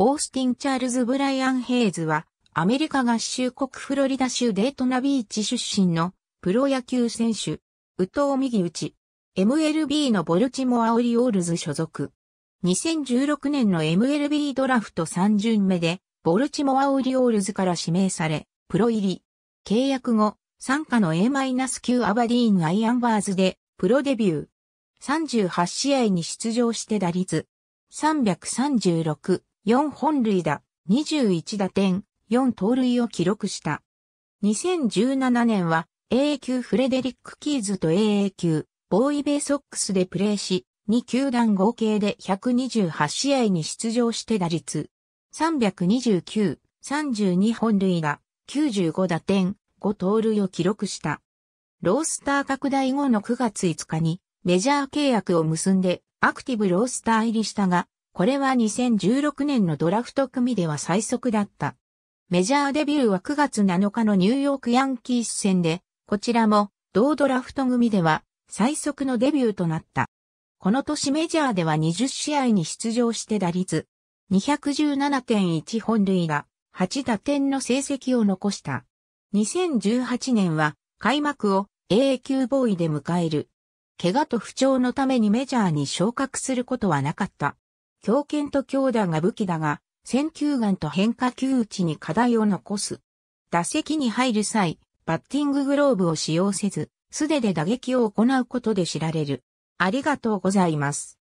オースティン・チャールズ・ブライアン・ヘイズは、アメリカ合衆国フロリダ州デートナビーチ出身のプロ野球選手、ウミギ右打 MLB のボルチモアオリオールズ所属。2016年の MLB ドラフト3巡目で、ボルチモアオリオールズから指名され、プロ入り。契約後、参加の A-9 アバディーン・アイアンバーズで、プロデビュー。38試合に出場して打率。336。4本塁打、21打点、4盗塁を記録した。2017年は AA 級フレデリック・キーズと AA 級ボーイベイソックスでプレーし、2球団合計で128試合に出場して打率329、32本塁打、95打点、5盗塁を記録した。ロースター拡大後の9月5日にメジャー契約を結んでアクティブロースター入りしたが、これは2016年のドラフト組では最速だった。メジャーデビューは9月7日のニューヨークヤンキース戦で、こちらも同ドラフト組では最速のデビューとなった。この年メジャーでは20試合に出場して打率217.1本塁打8打点の成績を残した。2018年は開幕を a 級ボーイで迎える。怪我と不調のためにメジャーに昇格することはなかった。強肩と強打が武器だが、選球眼と変化球打ちに課題を残す。打席に入る際、バッティンググローブを使用せず、素手で打撃を行うことで知られる。ありがとうございます。